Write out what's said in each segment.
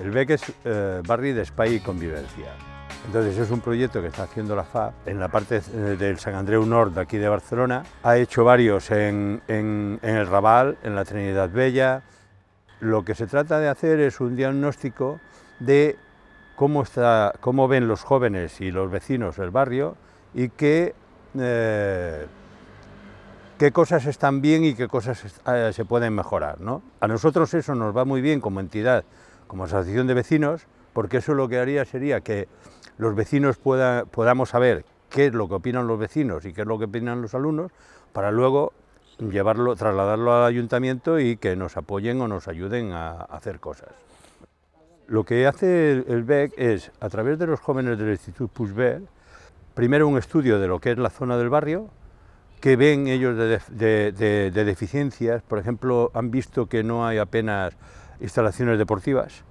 El BEC es eh, barrio de Espai y Convivencia. Entonces es un proyecto que está haciendo la FA... en la parte eh, del San Andreu Nord aquí de Barcelona. Ha hecho varios en, el Raval, en la Trinidad Bella. Lo que se trata de hacer es un diagnóstico de cómo, está, cómo ven los jóvenes y los vecinos el barrio y qué, eh, qué cosas están bien y qué cosas se pueden mejorar. A nosotros eso nos va muy bien como entidad como asociación de vecinos, porque eso lo que haría sería que los vecinos podamos saber qué es lo que opinan los vecinos y qué es lo que opinan los alumnos, para luego llevarlo, trasladarlo al ayuntamiento y que nos apoyen o nos ayuden a, hacer cosas. Lo que hace el, BEC es, a través de los jóvenes del Instituto Pusbel, primero un estudio de lo que es la zona del barrio, que ven ellos de deficiencias, por ejemplo, han visto que no hay apenas instalaciones deportivas,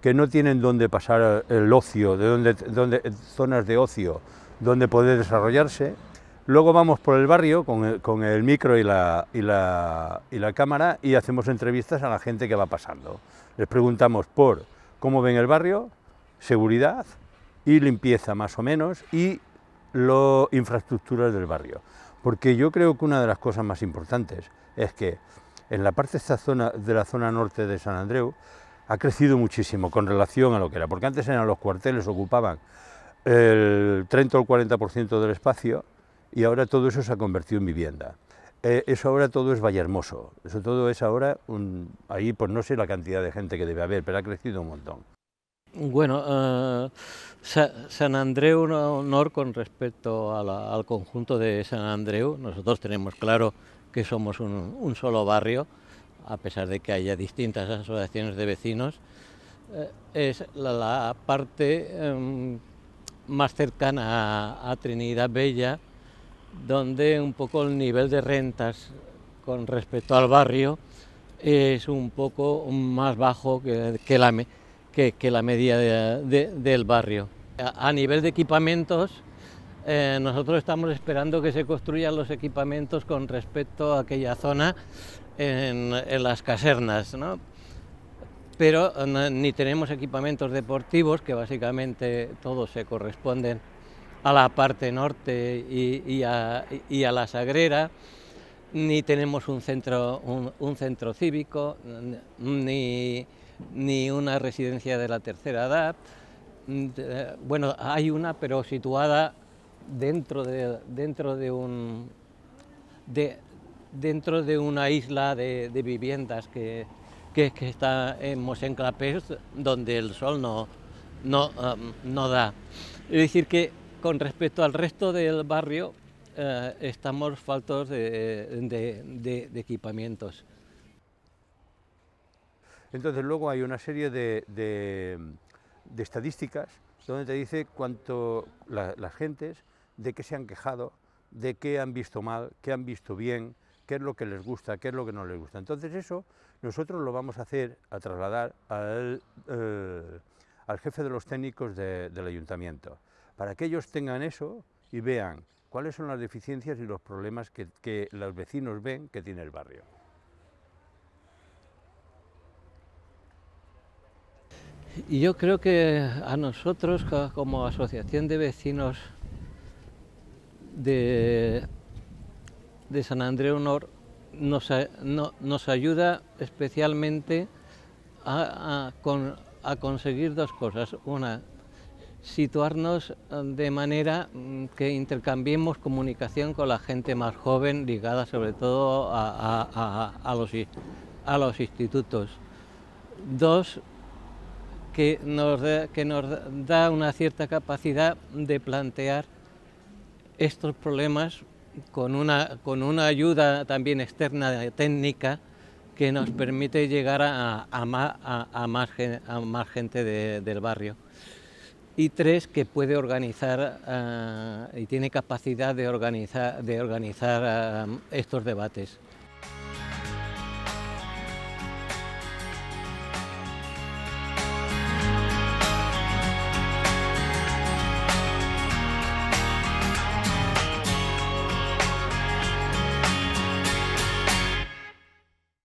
que no tienen dónde pasar el ocio, de donde, zonas de ocio, donde poder desarrollarse. Luego vamos por el barrio con el, micro y la, y, la, y la cámara y hacemos entrevistas a la gente que va pasando. Les preguntamos por cómo ven el barrio, seguridad y limpieza más o menos y lo infraestructuras del barrio. Porque yo creo que una de las cosas más importantes es que en la parte de esta zona, de la zona norte de San Andreu, ha crecido muchísimo con relación a lo que era, porque antes eran los cuarteles, ocupaban el 30 o el 40% del espacio y ahora todo eso se ha convertido en vivienda. Eh, eso ahora todo es Vallehermoso, eso todo es ahora, un, ahí pues no sé la cantidad de gente que debe haber, pero ha crecido un montón. Bueno, eh, San Andreu, un honor con respecto al conjunto de San Andreu. Nosotros tenemos claro que somos un, solo barrio, a pesar de que haya distintas asociaciones de vecinos. Eh, es la, parte em, más cercana a, Trinidad Bella, donde un poco el nivel de rentas con respecto al barrio es un poco más bajo que, el AME que, la media del barrio. A, nivel de equipamientos, eh, nosotros estamos esperando que se construyan los equipamientos con respecto a aquella zona en, las casernas, ¿no? pero eh, ni tenemos equipamientos deportivos, que básicamente todos se corresponden a la parte norte y, a, la Sagrera, ni tenemos un centro, un centro cívico, ni, ni una residencia de la tercera edad. Mm, bueno, hay una, pero situada dentro de, dentro de, una isla de, viviendas que, está en Mosenclapés, donde el sol um, no, da. Es decir, que con respecto al resto del barrio, eh, estamos faltos de equipamientos. Entonces luego hay una serie de, estadísticas donde te dice cuánto las gentes, de qué se han quejado, de qué han visto mal, qué han visto bien, qué es lo que les gusta, qué es lo que no les gusta. Entonces eso nosotros lo vamos a hacer, a trasladar al, eh, jefe de los técnicos del ayuntamiento, para que ellos tengan eso y vean cuáles son las deficiencias y los problemas que los vecinos ven que tiene el barrio. Y yo creo que a nosotros, como Asociación de Vecinos de, de San Andreu Honor, nos, ayuda especialmente a, conseguir dos cosas. Una, situarnos eh, de manera mm, que intercambiemos comunicación con la gente más joven, ligada sobre todo a, a, a, los, los, institutos. Dos, que nos da, una cierta capacidad de plantear estos problemas con una, con una ayuda también externa técnica que nos permite llegar a, más, gente del barrio. Y tres, que puede organizar ah, y tiene capacidad de organizar, de organizar ah, estos debates.